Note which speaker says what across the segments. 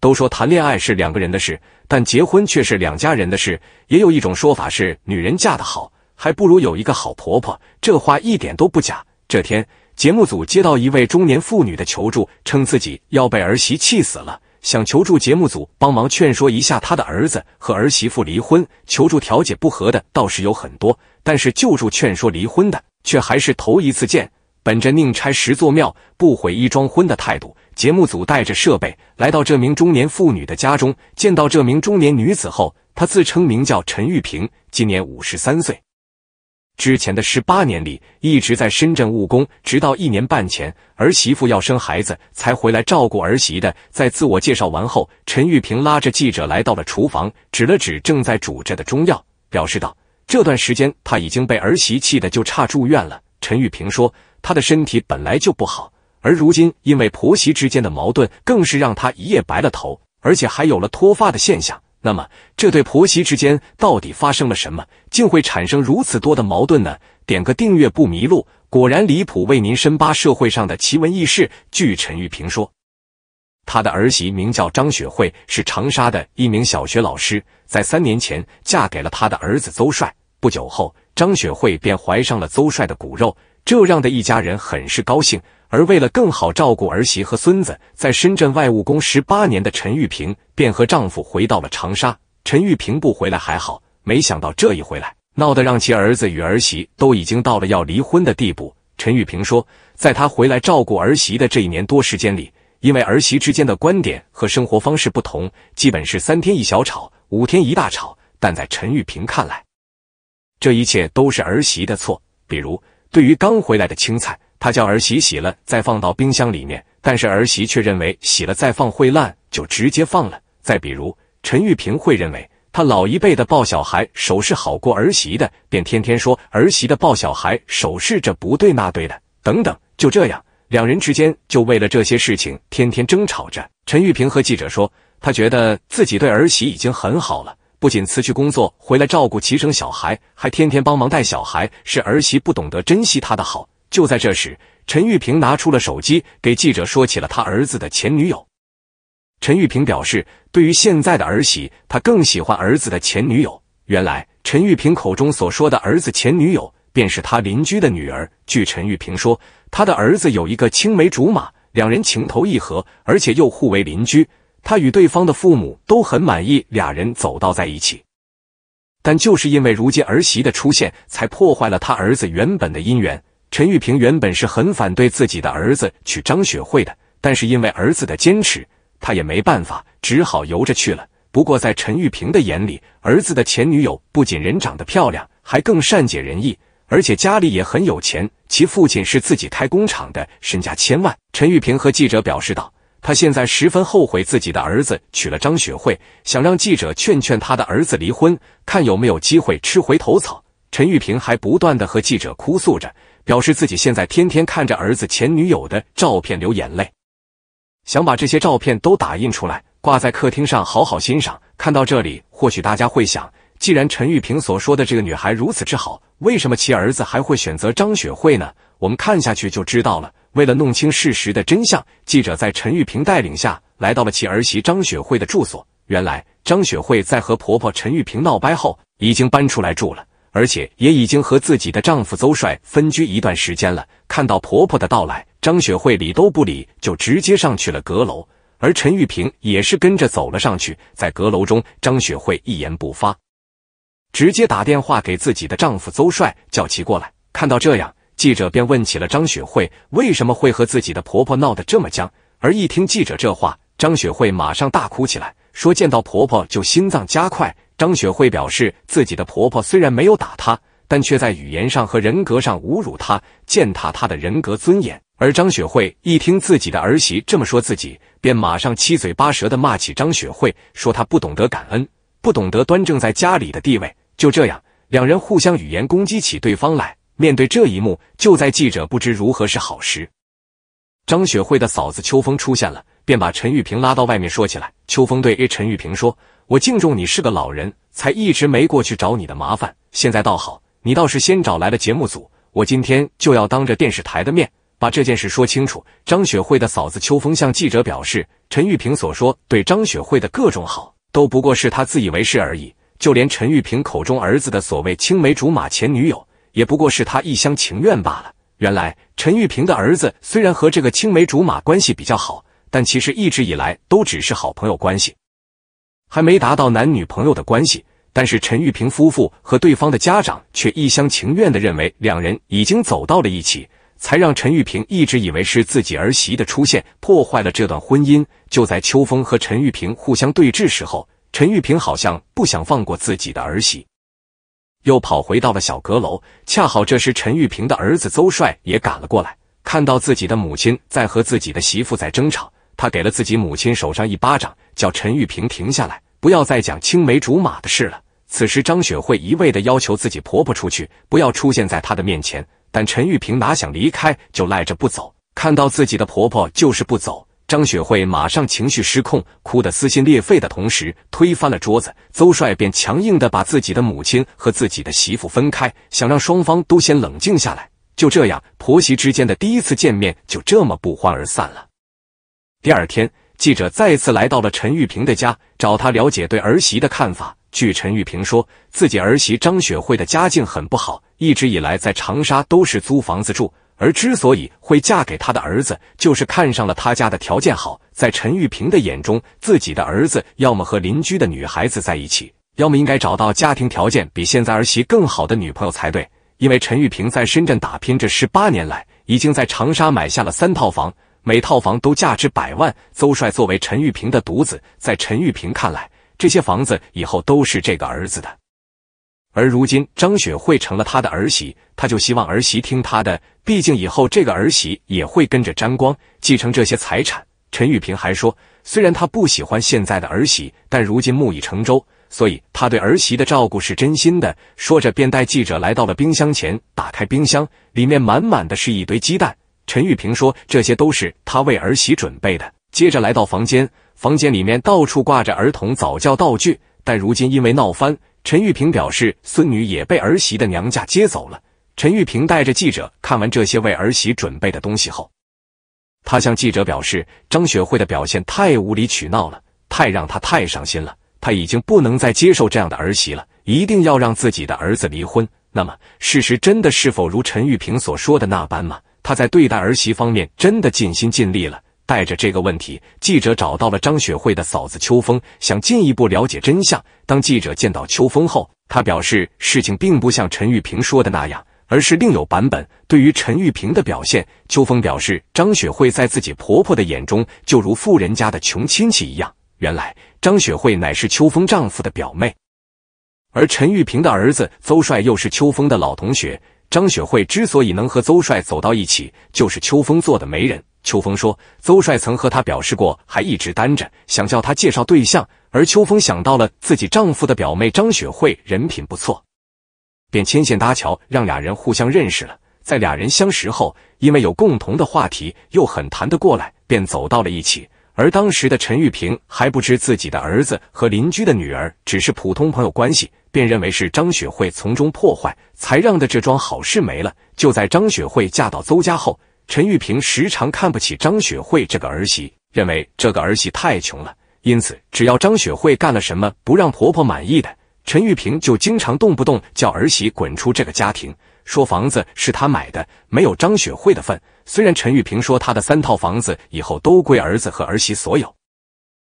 Speaker 1: 都说谈恋爱是两个人的事，但结婚却是两家人的事。也有一种说法是，女人嫁得好，还不如有一个好婆婆。这话一点都不假。这天，节目组接到一位中年妇女的求助，称自己要被儿媳气死了，想求助节目组帮忙劝说一下她的儿子和儿媳妇离婚。求助调解不和的倒是有很多，但是救助劝说离婚的却还是头一次见。本着宁拆十座庙不毁一桩婚的态度，节目组带着设备来到这名中年妇女的家中。见到这名中年女子后，她自称名叫陈玉萍，今年五十三岁。之前的十八年里一直在深圳务工，直到一年半前儿媳妇要生孩子才回来照顾儿媳的。在自我介绍完后，陈玉萍拉着记者来到了厨房，指了指正在煮着的中药，表示道：“这段时间她已经被儿媳气的就差住院了。”陈玉萍说。他的身体本来就不好，而如今因为婆媳之间的矛盾，更是让他一夜白了头，而且还有了脱发的现象。那么，这对婆媳之间到底发生了什么，竟会产生如此多的矛盾呢？点个订阅不迷路。果然离谱，为您深扒社会上的奇闻异事。据陈玉平说，他的儿媳名叫张雪慧，是长沙的一名小学老师，在三年前嫁给了他的儿子邹帅。不久后，张雪慧便怀上了邹帅的骨肉。这让的一家人很是高兴。而为了更好照顾儿媳和孙子，在深圳外务工十八年的陈玉萍便和丈夫回到了长沙。陈玉萍不回来还好，没想到这一回来，闹得让其儿子与儿媳都已经到了要离婚的地步。陈玉萍说，在她回来照顾儿媳的这一年多时间里，因为儿媳之间的观点和生活方式不同，基本是三天一小吵，五天一大吵。但在陈玉萍看来，这一切都是儿媳的错，比如。对于刚回来的青菜，他叫儿媳洗了再放到冰箱里面，但是儿媳却认为洗了再放会烂，就直接放了。再比如，陈玉萍会认为他老一辈的抱小孩手势好过儿媳的，便天天说儿媳的抱小孩手势这不对那对的，等等。就这样，两人之间就为了这些事情天天争吵着。陈玉萍和记者说，他觉得自己对儿媳已经很好了。不仅辞去工作回来照顾齐生小孩，还天天帮忙带小孩，是儿媳不懂得珍惜他的好。就在这时，陈玉平拿出了手机，给记者说起了他儿子的前女友。陈玉平表示，对于现在的儿媳，他更喜欢儿子的前女友。原来，陈玉平口中所说的儿子前女友，便是他邻居的女儿。据陈玉平说，他的儿子有一个青梅竹马，两人情投意合，而且又互为邻居。他与对方的父母都很满意，俩人走到在一起。但就是因为如今儿媳的出现，才破坏了他儿子原本的姻缘。陈玉平原本是很反对自己的儿子娶张雪慧的，但是因为儿子的坚持，他也没办法，只好由着去了。不过在陈玉平的眼里，儿子的前女友不仅人长得漂亮，还更善解人意，而且家里也很有钱，其父亲是自己开工厂的，身家千万。陈玉平和记者表示道。他现在十分后悔自己的儿子娶了张雪慧，想让记者劝劝他的儿子离婚，看有没有机会吃回头草。陈玉平还不断的和记者哭诉着，表示自己现在天天看着儿子前女友的照片流眼泪，想把这些照片都打印出来，挂在客厅上好好欣赏。看到这里，或许大家会想。既然陈玉萍所说的这个女孩如此之好，为什么其儿子还会选择张雪慧呢？我们看下去就知道了。为了弄清事实的真相，记者在陈玉萍带领下来到了其儿媳张雪慧的住所。原来，张雪慧在和婆婆陈玉萍闹掰后，已经搬出来住了，而且也已经和自己的丈夫邹帅分居一段时间了。看到婆婆的到来，张雪慧理都不理，就直接上去了阁楼，而陈玉萍也是跟着走了上去。在阁楼中，张雪慧一言不发。直接打电话给自己的丈夫邹帅，叫其过来。看到这样，记者便问起了张雪慧为什么会和自己的婆婆闹得这么僵。而一听记者这话，张雪慧马上大哭起来，说见到婆婆就心脏加快。张雪慧表示，自己的婆婆虽然没有打她，但却在语言上和人格上侮辱她，践踏她的人格尊严。而张雪慧一听自己的儿媳这么说自己，便马上七嘴八舌的骂起张雪慧，说她不懂得感恩，不懂得端正在家里的地位。就这样，两人互相语言攻击起对方来。面对这一幕，就在记者不知如何是好时，张雪慧的嫂子秋风出现了，便把陈玉萍拉到外面说起来。秋风对 A 陈玉萍说：“我敬重你是个老人，才一直没过去找你的麻烦。现在倒好，你倒是先找来了节目组，我今天就要当着电视台的面把这件事说清楚。”张雪慧的嫂子秋风向记者表示，陈玉萍所说对张雪慧的各种好，都不过是她自以为是而已。就连陈玉萍口中儿子的所谓青梅竹马前女友，也不过是他一厢情愿罢了。原来陈玉萍的儿子虽然和这个青梅竹马关系比较好，但其实一直以来都只是好朋友关系，还没达到男女朋友的关系。但是陈玉萍夫妇和对方的家长却一厢情愿的认为两人已经走到了一起，才让陈玉萍一直以为是自己儿媳的出现破坏了这段婚姻。就在秋风和陈玉萍互相对峙时候。陈玉萍好像不想放过自己的儿媳，又跑回到了小阁楼。恰好这时，陈玉萍的儿子邹帅也赶了过来，看到自己的母亲在和自己的媳妇在争吵，他给了自己母亲手上一巴掌，叫陈玉萍停下来，不要再讲青梅竹马的事了。此时，张雪慧一味的要求自己婆婆出去，不要出现在她的面前。但陈玉萍哪想离开，就赖着不走。看到自己的婆婆就是不走。张雪慧马上情绪失控，哭得撕心裂肺的同时推翻了桌子。邹帅便强硬的把自己的母亲和自己的媳妇分开，想让双方都先冷静下来。就这样，婆媳之间的第一次见面就这么不欢而散了。第二天，记者再次来到了陈玉萍的家，找她了解对儿媳的看法。据陈玉萍说，自己儿媳张雪慧的家境很不好，一直以来在长沙都是租房子住。而之所以会嫁给他的儿子，就是看上了他家的条件好。在陈玉平的眼中，自己的儿子要么和邻居的女孩子在一起，要么应该找到家庭条件比现在儿媳更好的女朋友才对。因为陈玉平在深圳打拼这十八年来，已经在长沙买下了三套房，每套房都价值百万。邹帅作为陈玉平的独子，在陈玉平看来，这些房子以后都是这个儿子的。而如今，张雪慧成了他的儿媳，他就希望儿媳听他的。毕竟以后这个儿媳也会跟着沾光，继承这些财产。陈玉平还说，虽然他不喜欢现在的儿媳，但如今木已成舟，所以他对儿媳的照顾是真心的。说着，便带记者来到了冰箱前，打开冰箱，里面满满的是一堆鸡蛋。陈玉平说，这些都是他为儿媳准备的。接着来到房间，房间里面到处挂着儿童早教道具，但如今因为闹翻。陈玉萍表示，孙女也被儿媳的娘家接走了。陈玉萍带着记者看完这些为儿媳准备的东西后，她向记者表示，张雪慧的表现太无理取闹了，太让她太伤心了，她已经不能再接受这样的儿媳了，一定要让自己的儿子离婚。那么，事实真的是否如陈玉萍所说的那般吗？她在对待儿媳方面真的尽心尽力了？带着这个问题，记者找到了张雪慧的嫂子秋风，想进一步了解真相。当记者见到秋风后，他表示事情并不像陈玉萍说的那样，而是另有版本。对于陈玉萍的表现，秋风表示，张雪慧在自己婆婆的眼中就如富人家的穷亲戚一样。原来，张雪慧乃是秋风丈夫的表妹，而陈玉萍的儿子邹帅又是秋风的老同学。张雪慧之所以能和邹帅走到一起，就是秋风做的媒人。秋风说：“邹帅曾和他表示过，还一直单着，想叫他介绍对象。而秋风想到了自己丈夫的表妹张雪慧，人品不错，便牵线搭桥，让俩人互相认识了。在俩人相识后，因为有共同的话题，又很谈得过来，便走到了一起。而当时的陈玉萍还不知自己的儿子和邻居的女儿只是普通朋友关系，便认为是张雪慧从中破坏，才让的这桩好事没了。就在张雪慧嫁到邹家后。”陈玉平时常看不起张雪慧这个儿媳，认为这个儿媳太穷了，因此只要张雪慧干了什么不让婆婆满意的，陈玉平就经常动不动叫儿媳滚出这个家庭，说房子是他买的，没有张雪慧的份。虽然陈玉平说他的三套房子以后都归儿子和儿媳所有，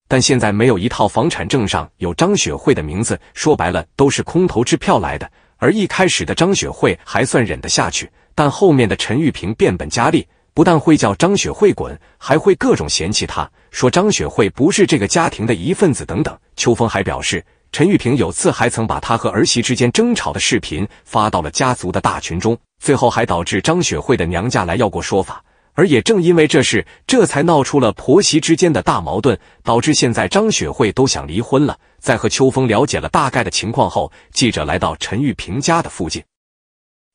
Speaker 1: 但现在没有一套房产证上有张雪慧的名字，说白了都是空头支票来的。而一开始的张雪慧还算忍得下去。但后面的陈玉萍变本加厉，不但会叫张雪慧滚，还会各种嫌弃她，说张雪慧不是这个家庭的一份子等等。秋风还表示，陈玉萍有次还曾把她和儿媳之间争吵的视频发到了家族的大群中，最后还导致张雪慧的娘家来要过说法。而也正因为这事，这才闹出了婆媳之间的大矛盾，导致现在张雪慧都想离婚了。在和秋风了解了大概的情况后，记者来到陈玉萍家的附近。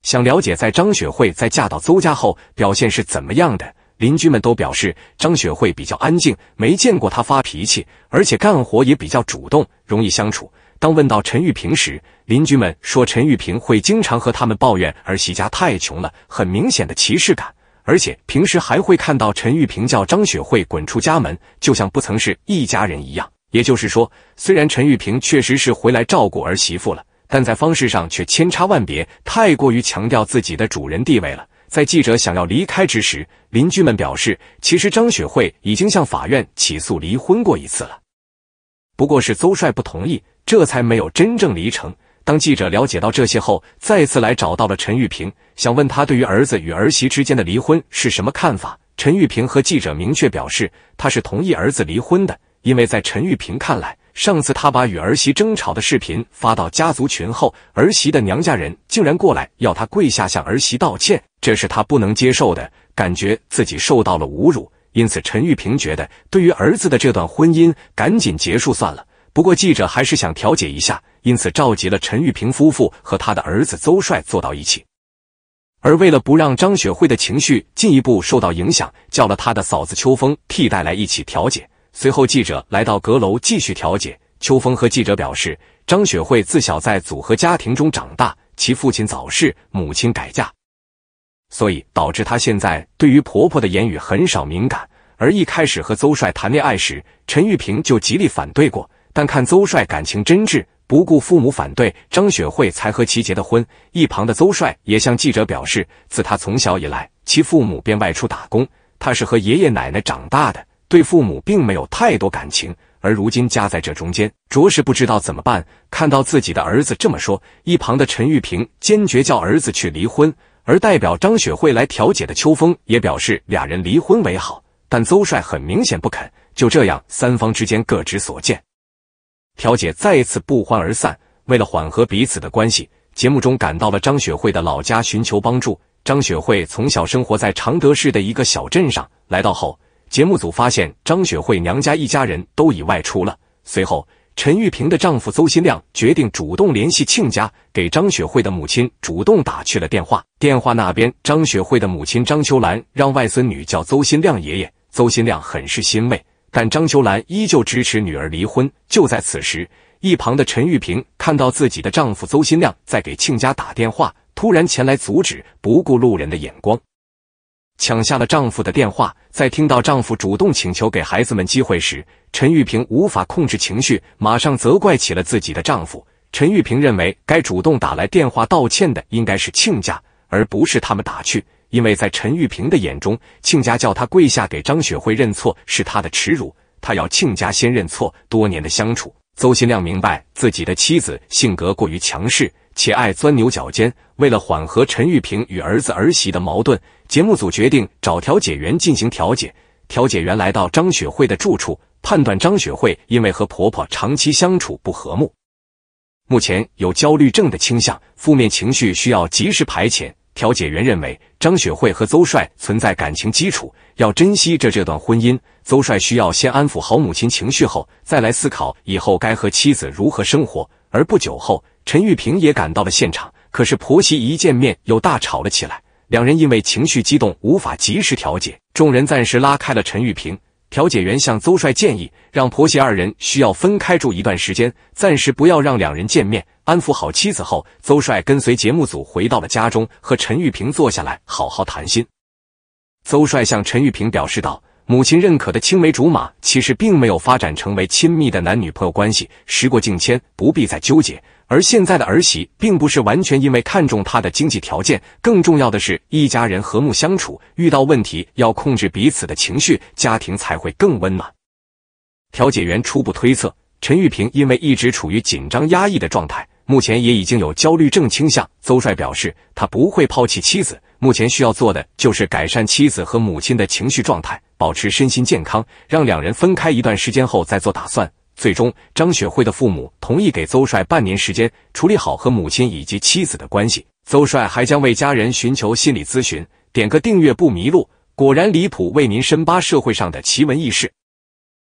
Speaker 1: 想了解在张雪慧在嫁到邹家后表现是怎么样的，邻居们都表示张雪慧比较安静，没见过她发脾气，而且干活也比较主动，容易相处。当问到陈玉萍时，邻居们说陈玉萍会经常和他们抱怨儿媳家太穷了，很明显的歧视感，而且平时还会看到陈玉萍叫张雪慧滚出家门，就像不曾是一家人一样。也就是说，虽然陈玉萍确实是回来照顾儿媳妇了。但在方式上却千差万别，太过于强调自己的主人地位了。在记者想要离开之时，邻居们表示，其实张雪慧已经向法院起诉离婚过一次了，不过是邹帅不同意，这才没有真正离成。当记者了解到这些后，再次来找到了陈玉萍，想问他对于儿子与儿媳之间的离婚是什么看法。陈玉萍和记者明确表示，他是同意儿子离婚的，因为在陈玉萍看来。上次他把与儿媳争吵的视频发到家族群后，儿媳的娘家人竟然过来要他跪下向儿媳道歉，这是他不能接受的，感觉自己受到了侮辱，因此陈玉平觉得对于儿子的这段婚姻赶紧结束算了。不过记者还是想调解一下，因此召集了陈玉平夫妇和他的儿子邹帅坐到一起，而为了不让张雪慧的情绪进一步受到影响，叫了他的嫂子秋风替代来一起调解。随后，记者来到阁楼继续调解。秋风和记者表示，张雪慧自小在组合家庭中长大，其父亲早逝，母亲改嫁，所以导致她现在对于婆婆的言语很少敏感。而一开始和邹帅谈恋爱时，陈玉萍就极力反对过，但看邹帅感情真挚，不顾父母反对，张雪慧才和其结的婚。一旁的邹帅也向记者表示，自他从小以来，其父母便外出打工，他是和爷爷奶奶长大的。对父母并没有太多感情，而如今夹在这中间，着实不知道怎么办。看到自己的儿子这么说，一旁的陈玉萍坚决叫儿子去离婚，而代表张雪慧来调解的秋风也表示俩人离婚为好，但邹帅很明显不肯。就这样，三方之间各执所见，调解再次不欢而散。为了缓和彼此的关系，节目中赶到了张雪慧的老家寻求帮助。张雪慧从小生活在常德市的一个小镇上，来到后。节目组发现张雪慧娘家一家人都已外出了，随后陈玉萍的丈夫邹新亮决定主动联系亲家，给张雪慧的母亲主动打去了电话。电话那边，张雪慧的母亲张秋兰让外孙女叫邹新亮爷爷，邹新亮很是欣慰，但张秋兰依旧支持女儿离婚。就在此时，一旁的陈玉萍看到自己的丈夫邹新亮在给亲家打电话，突然前来阻止，不顾路人的眼光。抢下了丈夫的电话，在听到丈夫主动请求给孩子们机会时，陈玉萍无法控制情绪，马上责怪起了自己的丈夫。陈玉萍认为，该主动打来电话道歉的应该是亲家，而不是他们打去，因为在陈玉萍的眼中，亲家叫她跪下给张雪慧认错是她的耻辱，她要亲家先认错。多年的相处，邹新亮明白自己的妻子性格过于强势，且爱钻牛角尖。为了缓和陈玉萍与儿子儿媳的矛盾，节目组决定找调解员进行调解。调解员来到张雪慧的住处，判断张雪慧因为和婆婆长期相处不和睦，目前有焦虑症的倾向，负面情绪需要及时排遣。调解员认为，张雪慧和邹帅存在感情基础，要珍惜着这段婚姻。邹帅需要先安抚好母亲情绪后再来思考以后该和妻子如何生活。而不久后，陈玉萍也赶到了现场。可是婆媳一见面又大吵了起来，两人因为情绪激动无法及时调解，众人暂时拉开了陈玉萍。调解员向邹帅建议，让婆媳二人需要分开住一段时间，暂时不要让两人见面。安抚好妻子后，邹帅跟随节目组回到了家中，和陈玉萍坐下来好好谈心。邹帅向陈玉萍表示道：“母亲认可的青梅竹马，其实并没有发展成为亲密的男女朋友关系。时过境迁，不必再纠结。”而现在的儿媳并不是完全因为看重他的经济条件，更重要的是一家人和睦相处，遇到问题要控制彼此的情绪，家庭才会更温暖。调解员初步推测，陈玉平因为一直处于紧张压抑的状态，目前也已经有焦虑症倾向。邹帅表示，他不会抛弃妻子，目前需要做的就是改善妻子和母亲的情绪状态，保持身心健康，让两人分开一段时间后再做打算。最终，张雪慧的父母同意给邹帅半年时间处理好和母亲以及妻子的关系。邹帅还将为家人寻求心理咨询。点个订阅不迷路，果然离谱，为您深扒社会上的奇闻异事。